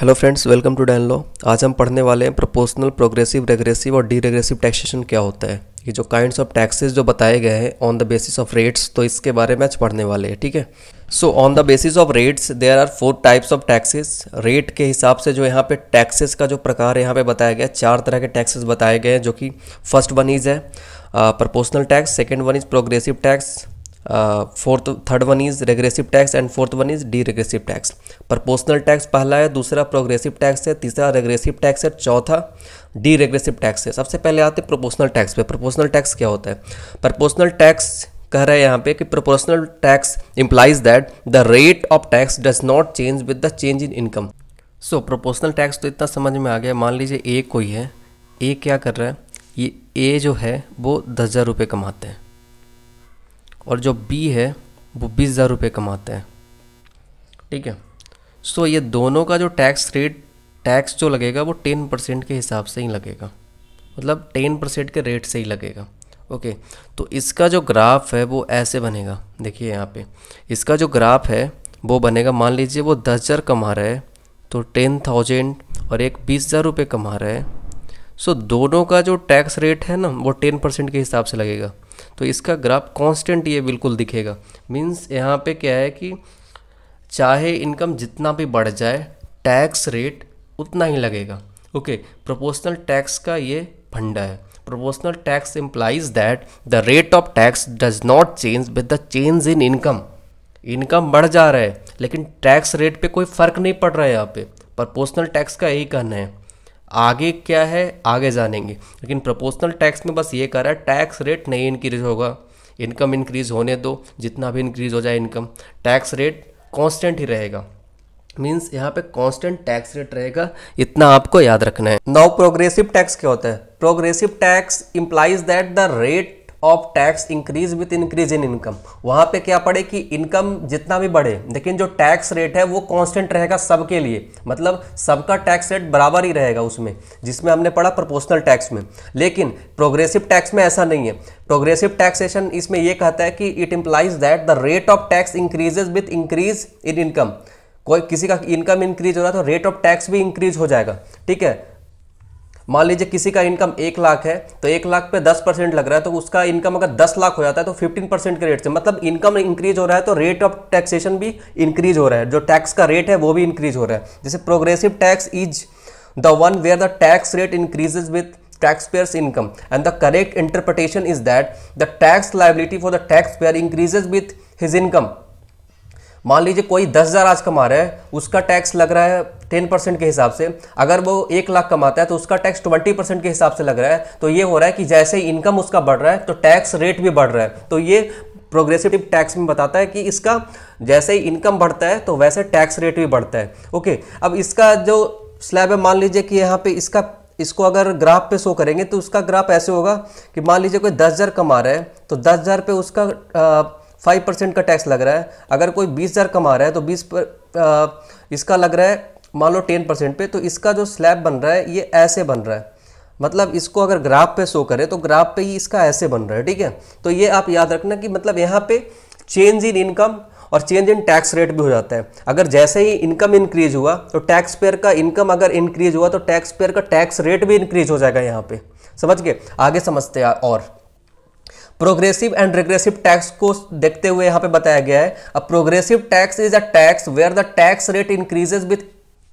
Hello friends welcome to डैन लो आज हम पढ़ने वाले हैं प्रोपोर्शनल प्रोग्रेसिव रेग्रेसिव और डी रेग्रेसिव टैक्सेशन क्या होता है ये जो काइंड्स ऑफ टैक्सेस जो बताए गए हैं on the basis of rates तो इसके बारे में आज पढ़ने वाले हैं ठीक है so on the basis of rates there are four types of taxes rate के हिसाब से जो यहाँ पे टैक्सेस का जो प्रकार यहाँ पे बताया गया है चार तरह के टैक्सेस बताए गए हैं जो कि फर्स्ट वन इज़ है proportional tax second one is progressive tax fourth third one is regressive tax and fourth one is degressive tax proportional tax पहला है दूसरा प्रोग्रेसिव टैक्स है तीसरा रेग्रेसिव टैक्स है चौथा डी रेग्रेसिव टैक्स है सबसे पहले आते हैं प्रोपोर्शनल टैक्स पे प्रोपोर्शनल टैक्स क्या होता है प्रोपोर्शनल टैक्स कह रहा है यहाँ पे कि proportional tax implies that the rate of tax does not change with the change in income so proportional tax तो इतना समझ में आ गया मान लीजिए ए कोई है ए क्या कर रहा है ये ए जो है वो दस हज़ार रुपये कमाते हैं और जो बी है वो बीस हज़ार रुपये कमाते हैं ठीक है सो ये दोनों का जो टैक्स रेट टैक्स जो लगेगा वो टेन परसेंट के हिसाब से ही लगेगा मतलब टेन परसेंट के रेट से ही लगेगा ओके तो इसका जो ग्राफ है वो ऐसे बनेगा देखिए यहाँ पे इसका जो ग्राफ है वो बनेगा मान लीजिए वो दस हज़ार कमा रहा है तो टेन थाउजेंड और एक बीस हज़ार रुपये कमा रहा है सो दोनों का जो टैक्स रेट है ना वो टेन परसेंट के हिसाब से लगेगा तो इसका ग्राफ कांस्टेंट ये बिल्कुल दिखेगा मींस यहाँ पे क्या है कि चाहे इनकम जितना भी बढ़ जाए टैक्स रेट उतना ही लगेगा ओके प्रोपोर्शनल टैक्स का ये फंडा है proportional tax implies that the rate of tax does not change with the change in income income बढ़ जा रहा है लेकिन टैक्स रेट पे कोई फर्क नहीं पड़ रहा है यहाँ पे प्रोपोर्शनल टैक्स का यही कहना है आगे क्या है आगे जानेंगे लेकिन प्रपोर्शनल टैक्स में बस ये कर रहा है टैक्स रेट नहीं इंक्रीज होगा इनकम इंक्रीज होने दो जितना भी इंक्रीज हो जाए इनकम टैक्स रेट कांस्टेंट ही रहेगा मीन्स यहाँ पे कांस्टेंट टैक्स रेट रहेगा इतना आपको याद रखना है नाउ प्रोग्रेसिव टैक्स क्या होता है progressive tax implies that the rate of tax increase with increase in income वहां पे क्या पड़े कि इनकम जितना भी बढ़े लेकिन जो टैक्स रेट है वो कांस्टेंट रहेगा सबके लिए मतलब सबका टैक्स रेट बराबर ही रहेगा उसमें जिसमें हमने पढ़ा प्रोपोर्शनल टैक्स में लेकिन प्रोग्रेसिव टैक्स में ऐसा नहीं है प्रोग्रेसिव टैक्सेशन इसमें यह कहता है कि it implies that the rate of tax increases with increase in income कोई किसी का इनकम इंक्रीज हो रहा है तो रेट ऑफ टैक्स भी इंक्रीज हो जाएगा ठीक है मान लीजिए किसी का इनकम एक लाख है तो एक लाख पे दस परसेंट लग रहा है तो उसका इनकम अगर दस लाख हो जाता है तो फिफ्टीन परसेंट के रेट से मतलब इनकम इंक्रीज हो रहा है तो रेट ऑफ टैक्सेशन भी इंक्रीज हो रहा है जो टैक्स का रेट है वो भी इंक्रीज हो रहा है जैसे progressive tax is the one where the tax rate increases with tax income and the correct interpretation is that the tax liability for the taxpayer increases with his income मान लीजिए कोई दस हज़ार आज कमा रहा है उसका टैक्स लग रहा है टेन परसेंट के हिसाब से अगर वो एक लाख कमाता है तो उसका टैक्स ट्वेंटी परसेंट के हिसाब से लग रहा है तो ये हो रहा है कि जैसे ही इनकम उसका बढ़ रहा है तो टैक्स रेट भी बढ़ रहा है तो ये प्रोग्रेसिव टैक्स में बताता है कि इसका जैसे ही इनकम बढ़ता है तो वैसे टैक्स रेट भी बढ़ता है ओके अब इसका जो स्लैब है मान लीजिए कि यहाँ पर इसका इसको अगर ग्राफ पे शो करेंगे तो उसका ग्राफ ऐसे होगा कि मान लीजिए कोई दस हज़ार कमा रहा है तो दस हज़ार पे उसका आ, फाइव परसेंट का टैक्स लग रहा है अगर कोई बीस हज़ार कमा रहा है तो बीस पर आ, इसका लग रहा है मान लो टेन परसेंट पे तो इसका जो स्लैब बन रहा है ये ऐसे बन रहा है मतलब इसको अगर ग्राफ पे शो करें तो ग्राफ पे ही इसका ऐसे बन रहा है ठीक है तो ये आप याद रखना कि मतलब यहाँ पे चेंज इन इनकम और चेंज इन टैक्स रेट भी हो जाता है अगर जैसे ही इनकम इंक्रीज हुआ तो टैक्स पेयर का इनकम अगर इंक्रीज हुआ तो टैक्स पेयर का टैक्स रेट भी इंक्रीज हो जाएगा यहाँ पे समझ गए आगे समझते हैं और प्रोग्रेसिव एंड रिग्रेसिव टैक्स को देखते हुए यहाँ पे बताया गया है progressive tax is a tax where the tax rate increases with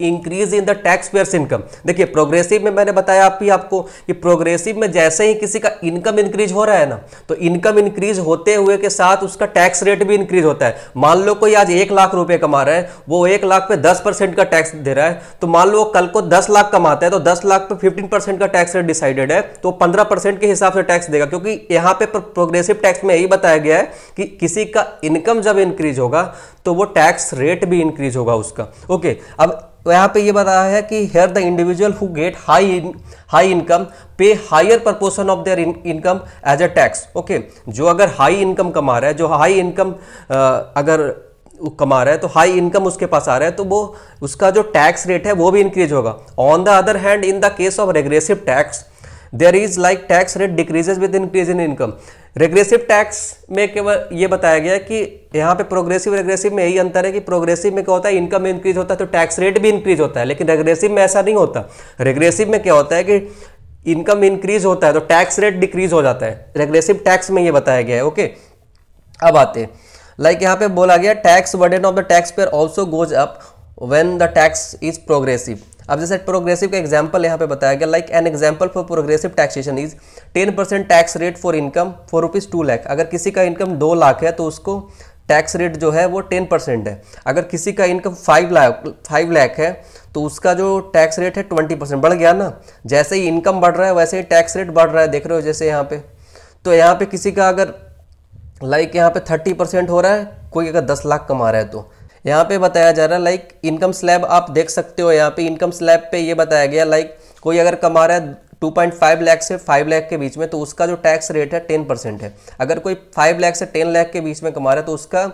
increase in the taxpayers income देखिए प्रोग्रेसिव में मैंने बताया आप ही आपको कि प्रोग्रेसिव में जैसे ही किसी का इनकम इंक्रीज हो रहा है ना तो इनकम इंक्रीज होते हुए के साथ उसका टैक्स रेट भी इंक्रीज होता है मान लो कोई आज एक लाख रुपए कमा रहा है वो एक लाख पे दस परसेंट का टैक्स दे रहा है तो मान लो कल को दस लाख कमाता है तो दस लाख पे फिफ्टीन का टैक्स रेट डिसाइडेड है तो पंद्रह के हिसाब से टैक्स देगा क्योंकि यहाँ पे प्रोग्रेसिव टैक्स में यही बताया गया है कि किसी का इनकम जब इंक्रीज होगा तो वो टैक्स रेट भी इंक्रीज होगा उसका ओके अब तो यहाँ पे ये बताया है कि here the individual who get high high income pay higher proportion of their income as a tax okay जो अगर हाई इनकम कमा रहा है जो हाई इनकम अगर कमा रहा है तो हाई इनकम उसके पास आ रहा है तो वो उसका जो टैक्स रेट है वो भी इंक्रीज होगा on the other hand in the case of regressive tax there is like tax rate decreases with increase in income regressive tax में केवल ये बताया गया कि यहाँ पे प्रोग्रेसिव रेग्रेसिव में यही अंतर है कि प्रोग्रेसिव में क्या होता है इनकम इंक्रीज होता है तो टैक्स रेट भी इंक्रीज होता है लेकिन रेग्रेसिव में ऐसा नहीं होता रेग्रेसिव में क्या होता है कि इनकम इंक्रीज होता है तो टैक्स रेट डिक्रीज हो जाता है रेग्रेसिव टैक्स में ये बताया गया है ओके अब आते हैं लाइक यहाँ पे बोला गया tax burden of the taxpayer also goes up when the tax is progressive अब जैसे प्रोग्रेसिव का एग्जाम्पल यहाँ पे बताया गया like an example for progressive taxation is ten percent tax rate for income for rupees two lakh अगर किसी का इनकम दो लाख है तो उसको टैक्स रेट जो है वो टेन परसेंट है अगर किसी का income five lakh five lakh है तो उसका जो टैक्स रेट है ट्वेंटी परसेंट बढ़ गया ना जैसे ही इनकम बढ़ रहा है वैसे ही टैक्स रेट बढ़ रहा है देख रहे हो जैसे यहाँ पे तो यहाँ पे किसी का अगर लाइक यहाँ पे थर्टी परसेंट हो रहा है कोई अगर दस लाख कमा रहा है तो यहाँ पे बताया जा रहा है लाइक इनकम स्लैब आप देख सकते हो यहाँ पे इनकम स्लैब पे ये बताया गया लाइक कोई अगर कमा रहा है 2.5 लाख से 5 लाख के बीच में तो उसका जो टैक्स रेट है 10 परसेंट है अगर कोई 5 लाख से 10 लाख के बीच में कमा रहा है तो उसका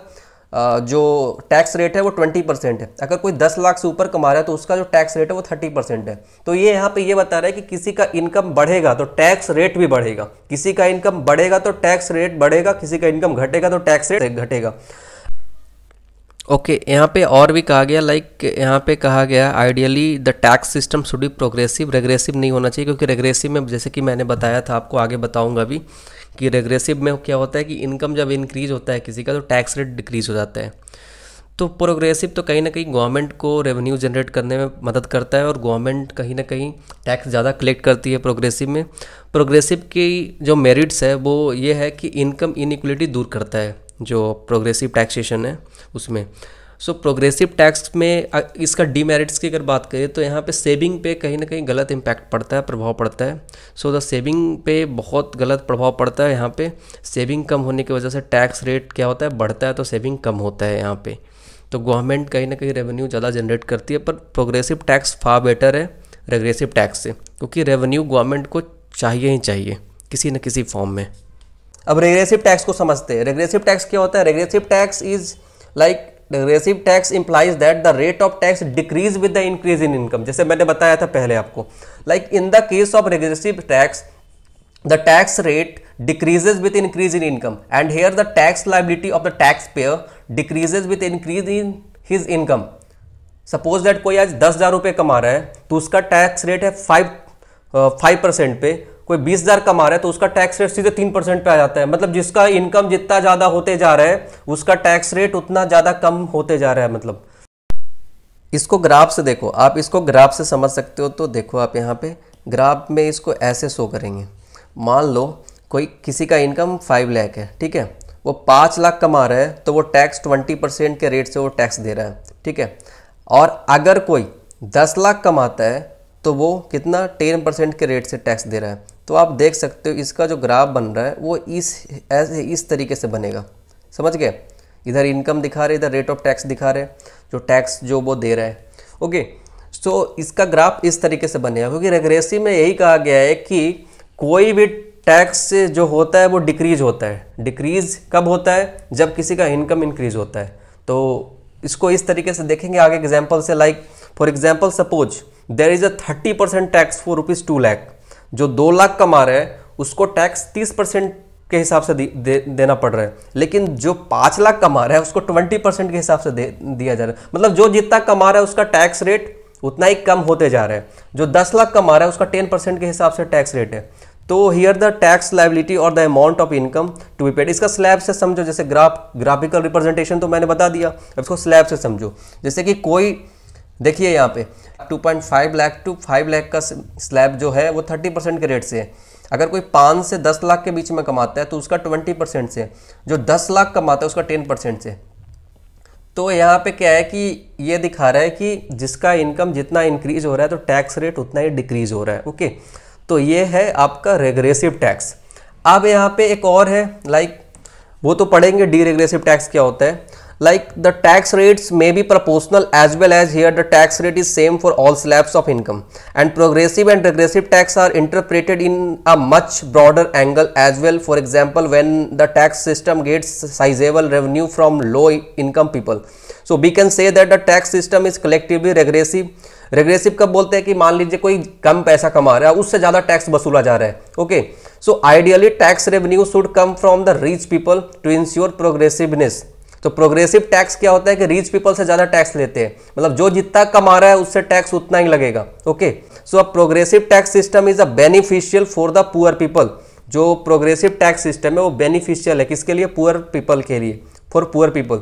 जो टैक्स रेट है वो 20 परसेंट है अगर कोई 10 लाख से ऊपर कमा रहा है तो उसका जो टैक्स रेट है वो 30 परसेंट है तो ये यहाँ पे ये बता रहा है कि किसी का इनकम बढ़ेगा तो टैक्स रेट भी बढ़ेगा किसी का इनकम बढ़ेगा तो टैक्स रेट बढ़ेगा किसी का इनकम घटेगा तो टैक्स रेट घटेगा ओके okay, यहाँ पे और भी कहा गया लाइक like, यहाँ पे कहा गया ideally the tax system should be progressive regressive नहीं होना चाहिए क्योंकि रेग्रेसिव में जैसे कि मैंने बताया था आपको आगे बताऊंगा अभी कि रेग्रेसिव में क्या होता है कि इनकम जब इंक्रीज होता है किसी का तो टैक्स रेट डिक्रीज हो जाता है तो प्रोग्रेसिव तो कहीं ना कहीं गवर्नमेंट को रेवेन्यू जनरेट करने में मदद करता है और गवर्नमेंट कहीं ना कहीं टैक्स ज़्यादा कलेक्ट करती है प्रोग्रेसिव में प्रोग्रेसिव की जो मेरिट्स है वो ये है कि इनकम इनिक्वलिटी दूर करता है जो प्रोग्रेसिव टैक्सेशन है उसमें सो प्रोग्रेसिव टैक्स में इसका डीमेरिट्स की अगर बात करें तो यहाँ पे सेविंग पे कहीं ना कहीं गलत इम्पैक्ट पड़ता है प्रभाव पड़ता है सो द सेविंग पे बहुत गलत प्रभाव पड़ता है यहाँ पे सेविंग कम होने की वजह से टैक्स रेट क्या होता है बढ़ता है तो सेविंग कम होता है यहाँ पे तो गवर्नमेंट कहीं ना कहीं रेवेन्यू ज़्यादा जनरेट करती है पर प्रोग्रेसिव टैक्स फार बेटर है रेग्रेसिव टैक्स से क्योंकि रेवेन्यू गवर्नमेंट को चाहिए ही चाहिए किसी न किसी फॉर्म में अब रेग्रेसिव टैक्स को समझते हैं रेग्रेसिव टैक्स क्या होता है regressive tax is like regressive tax implies that the rate of tax decrease with the increase in income जैसे मैंने बताया था पहले आपको like in the case of regressive tax the tax rate decreases decreases increase in income and here the tax liability of the taxpayer decreases with increase in his income suppose that कोई आज दस हज़ार रुपये कमा रहा है तो उसका टैक्स रेट है फाइव फाइव परसेंट पे कोई बीस हजार कमा रहा है तो उसका टैक्स रेट सीधे तीन परसेंट पे आ जाता है मतलब जिसका इनकम जितना ज्यादा होते जा रहा है उसका टैक्स रेट उतना ज्यादा कम होते जा रहा है मतलब इसको ग्राफ से देखो आप इसको ग्राफ से समझ सकते हो तो देखो आप यहाँ पे ग्राफ में इसको ऐसे शो करेंगे मान लो कोई किसी का इनकम फाइव लैख है ठीक है वो पाँच लाख कमा रहा है तो वो टैक्स ट्वेंटी परसेंट के रेट से वो टैक्स दे रहा है ठीक है और अगर कोई दस लाख कमाता है तो वो कितना टेन परसेंट के रेट से टैक्स दे रहा है तो आप देख सकते हो इसका जो ग्राफ बन रहा है वो इस ऐसे इस तरीके से बनेगा समझ गए इधर इनकम दिखा रहे इधर रेट ऑफ टैक्स दिखा रहे जो टैक्स जो वो दे रहा है ओके सो so, इसका ग्राफ इस तरीके से बनेगा क्योंकि रेग्रेसिव में यही कहा गया है कि कोई भी टैक्स जो होता है वो डिक्रीज होता है डिक्रीज कब होता है जब किसी का इनकम इंक्रीज होता है तो इसको इस तरीके से देखेंगे आगे एग्जाम्पल से like for example suppose there is a thirty percent tax for rupees two lakh जो दो लाख कमा रहे हैं उसको टैक्स तीस परसेंट के हिसाब से दे, देना पड़ रहा है लेकिन जो पाँच लाख कमा रहा है उसको ट्वेंटी परसेंट के हिसाब से दे, दिया जा रहा है मतलब जो जितना कमा रहा है उसका टैक्स रेट उतना ही कम होते जा रहा है जो दस लाख कमा रहा है उसका टेन परसेंट के हिसाब से टैक्स रेट है तो हियर द टैक्स लाइबिलिटी और the amount of income to be paid इसका स्लैब से समझो जैसे ग्राफ ग्राफिकल रिप्रेजेंटेशन तो मैंने बता दिया अब इसको स्लैब से समझो जैसे कि कोई देखिए यहाँ पे 2.5 लाख टू 5 लाख का स्लैब जो है वो 30 परसेंट के रेट से है अगर कोई पाँच से दस लाख के बीच में कमाता है तो उसका ट्वेंटी परसेंट से जो दस लाख कमाता है उसका टेन परसेंट से तो यहाँ पे क्या है कि ये दिखा रहा है कि जिसका इनकम जितना इंक्रीज हो रहा है तो टैक्स रेट उतना ही डिक्रीज हो रहा है ओके तो ये है आपका रेग्रेसिव टैक्स अब यहाँ पे एक और है लाइक वो तो पढ़ेंगे डी रेग्रेसिव टैक्स क्या होता है like the tax rates may be proportional as well as here the tax rate is same for all slabs of income and progressive and regressive tax are interpreted in a much broader angle as well for example when the tax system gets sizable revenue from low income people so we can say that the tax system is collectively regressive regressive कब बोलते हैं कि मान लीजिए कोई कम पैसा कमा रहा है उससे ज़्यादा टैक्स वसूला जा रहा है okay so ideally tax revenue should come from the rich people to ensure progressiveness तो प्रोग्रेसिव टैक्स क्या होता है कि रिच पीपल से ज़्यादा टैक्स लेते हैं मतलब जो जितना कमा रहा है उससे टैक्स उतना ही लगेगा ओके सो अब progressive tax system is a beneficial for the poor people जो प्रोग्रेसिव टैक्स सिस्टम है वो बेनिफिशियल है किसके लिए पुअर पीपल के लिए फॉर पुअर पीपल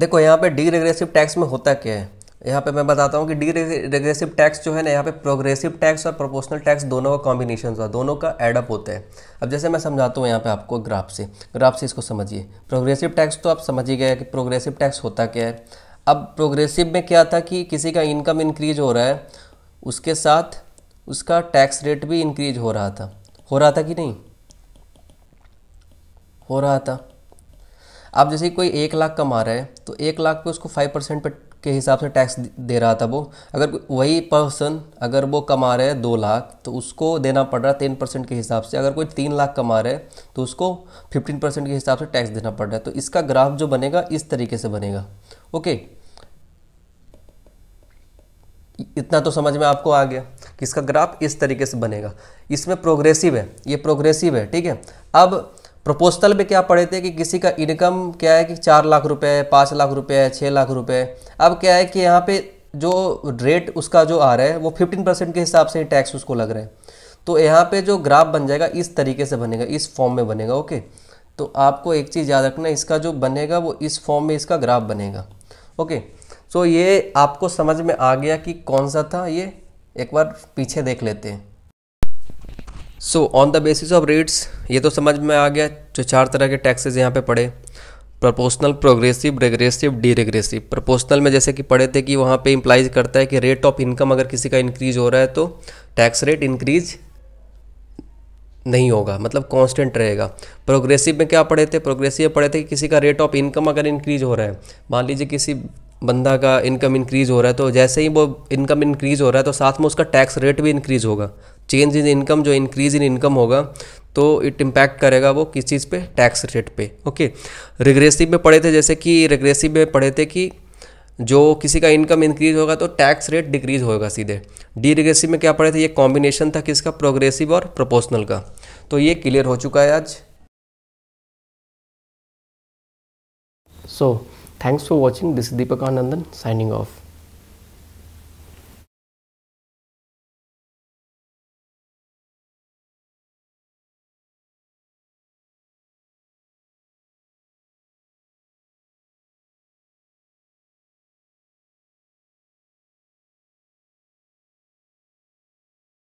देखो यहाँ पे डिग्रेसिव टैक्स में होता क्या है यहाँ पे मैं बताता हूँ कि डी रेग्रेसिव टैक्स जो है ना यहाँ पे प्रोग्रेसिव टैक्स और प्रोपोर्शनल टैक्स दोनों का कॉम्बिनेशन होता है दोनों का एडअप होता है अब जैसे मैं समझाता हूँ यहाँ पे आपको ग्राफ से ग्राफ से इसको समझिए प्रोग्रेसिव टैक्स तो आप समझ ही गए कि प्रोग्रेसिव टैक्स होता क्या है अब प्रोग्रेसिव में क्या था कि किसी का इनकम इंक्रीज हो रहा है उसके साथ उसका टैक्स रेट भी इंक्रीज हो रहा था हो रहा था कि नहीं हो रहा था आप जैसे कोई एक लाख कमा रहा है तो एक लाख पे उसको फाइव परसेंट पर के हिसाब से टैक्स दे रहा था वो अगर वही पर्सन अगर वो कमा रहे हैं दो लाख तो उसको देना पड़ रहा है टेन परसेंट के हिसाब से अगर कोई तीन लाख कमा रहे हैं तो उसको फिफ्टीन परसेंट के हिसाब से टैक्स देना पड़ रहा है तो इसका ग्राफ जो बनेगा इस तरीके से बनेगा ओके इतना तो समझ में आपको आ गया कि इसका ग्राफ इस तरीके से बनेगा इसमें प्रोग्रेसिव है ये प्रोग्रेसिव है ठीक है अब प्रपोस्टल में क्या पढ़े थे कि किसी का इनकम क्या है कि चार लाख रुपए है पाँच लाख रुपए है छः लाख रुपए है अब क्या है कि यहाँ पे जो रेट उसका जो आ रहा है वो फिफ्टीन परसेंट के हिसाब से टैक्स उसको लग रहा है तो यहाँ पे जो ग्राफ बन जाएगा इस तरीके से बनेगा इस फॉर्म में बनेगा ओके तो आपको एक चीज़ याद रखना इसका जो बनेगा वो इस फॉर्म में इसका ग्राफ बनेगा ओके सो तो ये आपको समझ में आ गया कि कौन सा था ये एक बार पीछे देख लेते हैं so on the basis of rates ये तो समझ में आ गया जो चार तरह के टैक्सेस यहाँ पे पड़े proportional progressive regressive degressive proportional में जैसे कि पढ़े थे कि वहाँ पे इम्प्लाइज करता है कि रेट ऑफ इनकम अगर किसी का इंक्रीज हो रहा है तो टैक्स रेट इंक्रीज नहीं होगा मतलब कांस्टेंट रहेगा प्रोग्रेसिव में क्या पढ़े थे प्रोग्रेसिव पढ़े थे कि किसी का रेट ऑफ इनकम अगर इंक्रीज हो रहा है मान लीजिए किसी बंदा का इनकम इंक्रीज़ हो रहा है तो जैसे ही वो इनकम इंक्रीज़ हो रहा है तो साथ में उसका टैक्स रेट भी इंक्रीज़ होगा चेंज इन इनकम जो इंक्रीज़ इन इनकम होगा तो इट इम्पैक्ट करेगा वो किस चीज़ पे टैक्स रेट पे ओके रिग्रेसिव में पढ़े थे जैसे कि रिग्रेसिव में पढ़े थे कि जो किसी का इनकम इंक्रीज होगा तो टैक्स रेट डिक्रीज होगा सीधे डी रिग्रेसिव में क्या पढ़े थे ये कॉम्बिनेशन था किसका प्रोग्रेसिव और प्रोपोर्शनल का तो ये क्लियर हो चुका है आज सो so, Thanks for watching. This is Deepak Anandan signing off.